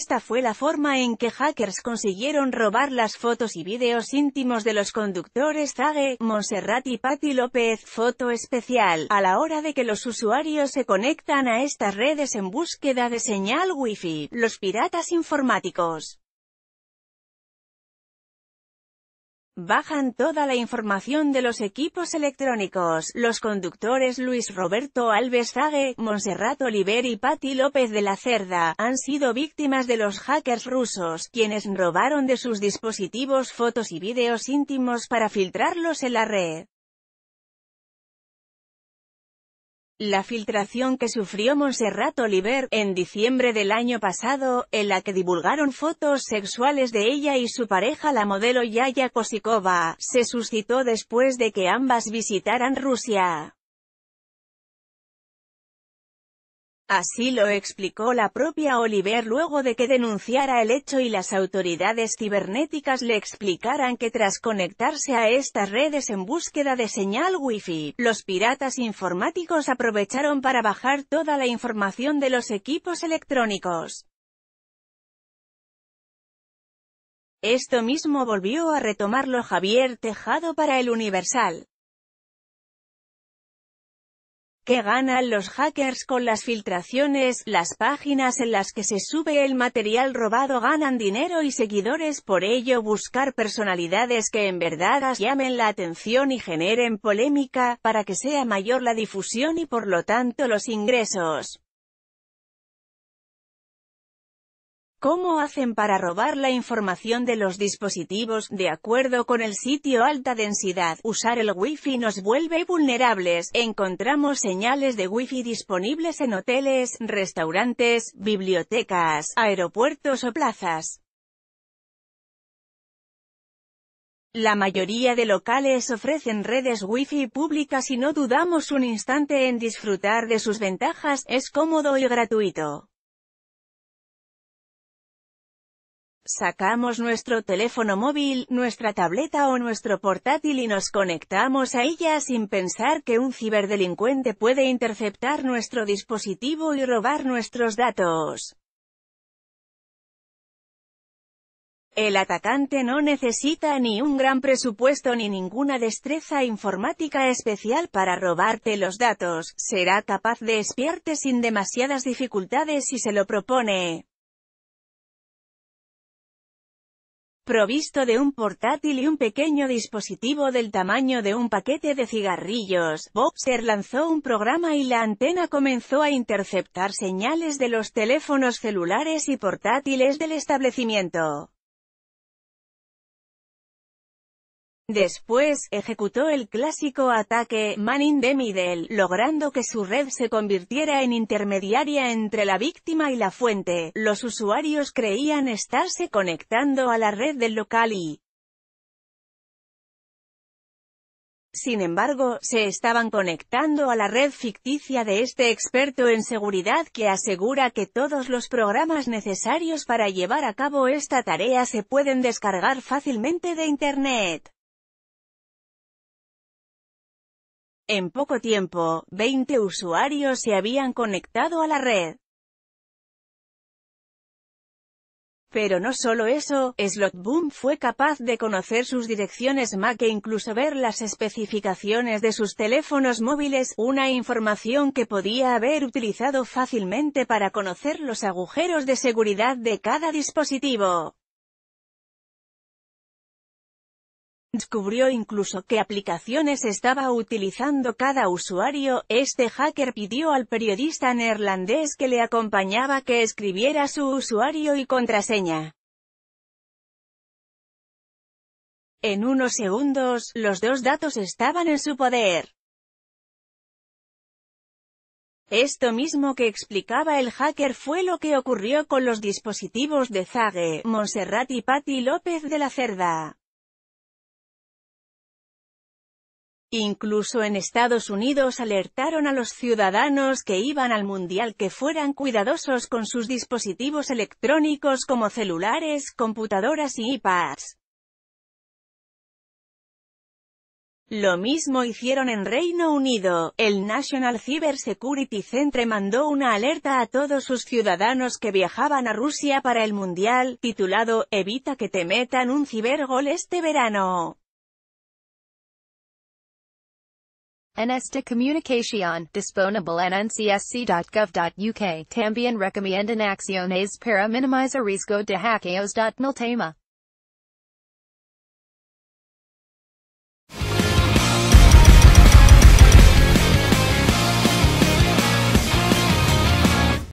Esta fue la forma en que hackers consiguieron robar las fotos y vídeos íntimos de los conductores Zage, Monserrat y Patti López. Foto especial. A la hora de que los usuarios se conectan a estas redes en búsqueda de señal Wi-Fi, los piratas informáticos Bajan toda la información de los equipos electrónicos, los conductores Luis Roberto Alves Zague, Monserrat Oliver y Patti López de la Cerda, han sido víctimas de los hackers rusos, quienes robaron de sus dispositivos fotos y vídeos íntimos para filtrarlos en la red. La filtración que sufrió Montserrat Oliver, en diciembre del año pasado, en la que divulgaron fotos sexuales de ella y su pareja la modelo Yaya Kosikova, se suscitó después de que ambas visitaran Rusia. Así lo explicó la propia Oliver luego de que denunciara el hecho y las autoridades cibernéticas le explicaran que tras conectarse a estas redes en búsqueda de señal Wi-Fi, los piratas informáticos aprovecharon para bajar toda la información de los equipos electrónicos. Esto mismo volvió a retomarlo Javier Tejado para el Universal. ¿Qué ganan los hackers con las filtraciones, las páginas en las que se sube el material robado ganan dinero y seguidores por ello buscar personalidades que en verdad llamen la atención y generen polémica, para que sea mayor la difusión y por lo tanto los ingresos. ¿Cómo hacen para robar la información de los dispositivos? De acuerdo con el sitio Alta Densidad, usar el Wi-Fi nos vuelve vulnerables. Encontramos señales de Wifi disponibles en hoteles, restaurantes, bibliotecas, aeropuertos o plazas. La mayoría de locales ofrecen redes Wi-Fi públicas y no dudamos un instante en disfrutar de sus ventajas, es cómodo y gratuito. Sacamos nuestro teléfono móvil, nuestra tableta o nuestro portátil y nos conectamos a ella sin pensar que un ciberdelincuente puede interceptar nuestro dispositivo y robar nuestros datos. El atacante no necesita ni un gran presupuesto ni ninguna destreza informática especial para robarte los datos, será capaz de espiarte sin demasiadas dificultades si se lo propone. provisto de un portátil y un pequeño dispositivo del tamaño de un paquete de cigarrillos, Boxer lanzó un programa y la antena comenzó a interceptar señales de los teléfonos celulares y portátiles del establecimiento. Después, ejecutó el clásico ataque Man in the Middle, logrando que su red se convirtiera en intermediaria entre la víctima y la fuente. Los usuarios creían estarse conectando a la red del local y, Sin embargo, se estaban conectando a la red ficticia de este experto en seguridad que asegura que todos los programas necesarios para llevar a cabo esta tarea se pueden descargar fácilmente de Internet. En poco tiempo, 20 usuarios se habían conectado a la red. Pero no solo eso, Slotboom fue capaz de conocer sus direcciones MAC e incluso ver las especificaciones de sus teléfonos móviles, una información que podía haber utilizado fácilmente para conocer los agujeros de seguridad de cada dispositivo. Descubrió incluso qué aplicaciones estaba utilizando cada usuario. Este hacker pidió al periodista neerlandés que le acompañaba que escribiera su usuario y contraseña. En unos segundos, los dos datos estaban en su poder. Esto mismo que explicaba el hacker fue lo que ocurrió con los dispositivos de Zague, Monserrat y Patti López de la Cerda. Incluso en Estados Unidos alertaron a los ciudadanos que iban al Mundial que fueran cuidadosos con sus dispositivos electrónicos como celulares, computadoras y iPads. Lo mismo hicieron en Reino Unido. El National Cyber Security Centre mandó una alerta a todos sus ciudadanos que viajaban a Rusia para el Mundial, titulado «Evita que te metan un cibergol este verano». En esta comunicación, disponible en ncsc.gov.uk, también recomiendan acciones para minimizar riesgo de hackeos. Nil tema.